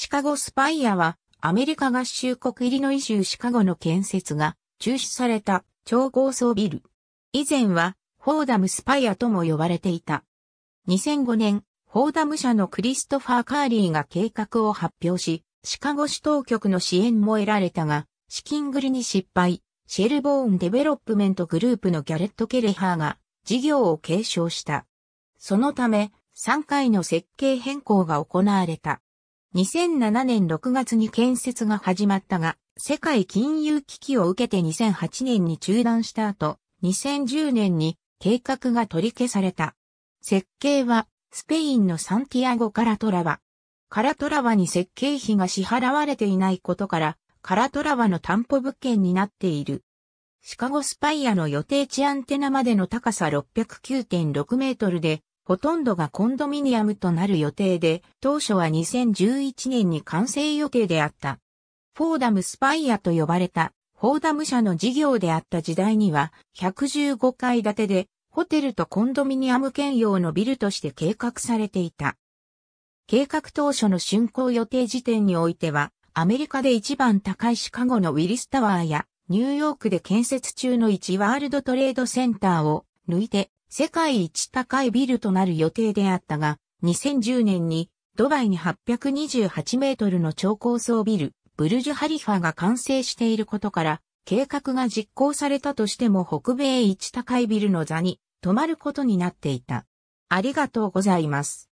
シカゴスパイアは、アメリカ合衆国イリノイ州シカゴの建設が中止された超高層ビル。以前は、フォーダムスパイアとも呼ばれていた。2005年、フォーダム社のクリストファー・カーリーが計画を発表し、シカゴ市当局の支援も得られたが、資金繰りに失敗、シェルボーンデベロップメントグループのギャレット・ケレハーが事業を継承した。そのため、3回の設計変更が行われた。2007年6月に建設が始まったが、世界金融危機を受けて2008年に中断した後、2010年に計画が取り消された。設計は、スペインのサンティアゴ・カラトラワ。カラトラワに設計費が支払われていないことから、カラトラワの担保物件になっている。シカゴスパイアの予定地アンテナまでの高さ609.6メートルで、ほとんどがコンドミニアムとなる予定で、当初は2011年に完成予定であった。フォーダムスパイアと呼ばれた、フォーダム社の事業であった時代には、115階建てで、ホテルとコンドミニアム兼用のビルとして計画されていた。計画当初の竣工予定時点においては、アメリカで一番高いシカゴのウィリスタワーや、ニューヨークで建設中の1ワールドトレードセンターを抜いて世界一高いビルとなる予定であったが、2010年にドバイに828メートルの超高層ビル、ブルジュハリファが完成していることから、計画が実行されたとしても北米一高いビルの座に泊まることになっていた。ありがとうございます。